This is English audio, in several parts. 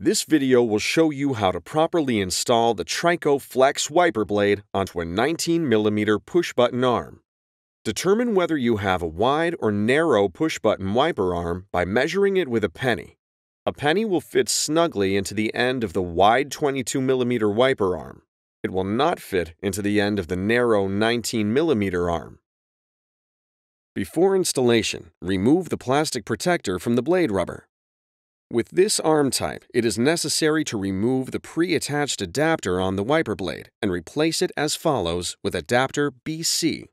This video will show you how to properly install the Trico Flex wiper blade onto a 19mm push-button arm. Determine whether you have a wide or narrow push-button wiper arm by measuring it with a penny. A penny will fit snugly into the end of the wide 22mm wiper arm. It will not fit into the end of the narrow 19mm arm. Before installation, remove the plastic protector from the blade rubber. With this arm type, it is necessary to remove the pre-attached adapter on the wiper blade and replace it as follows with adapter BC.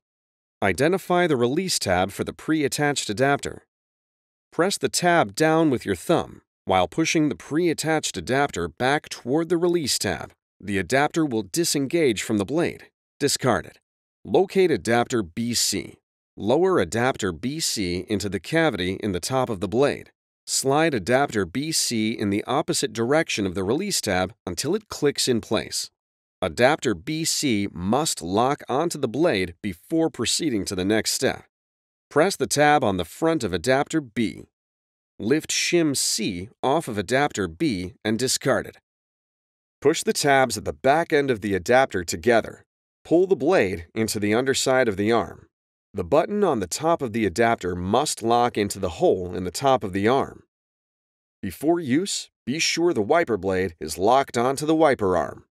Identify the release tab for the pre-attached adapter. Press the tab down with your thumb while pushing the pre-attached adapter back toward the release tab. The adapter will disengage from the blade. Discard it. Locate adapter BC. Lower adapter BC into the cavity in the top of the blade. Slide adapter BC in the opposite direction of the Release tab until it clicks in place. Adapter BC must lock onto the blade before proceeding to the next step. Press the tab on the front of adapter B. Lift shim C off of adapter B and discard it. Push the tabs at the back end of the adapter together. Pull the blade into the underside of the arm. The button on the top of the adapter must lock into the hole in the top of the arm. Before use, be sure the wiper blade is locked onto the wiper arm.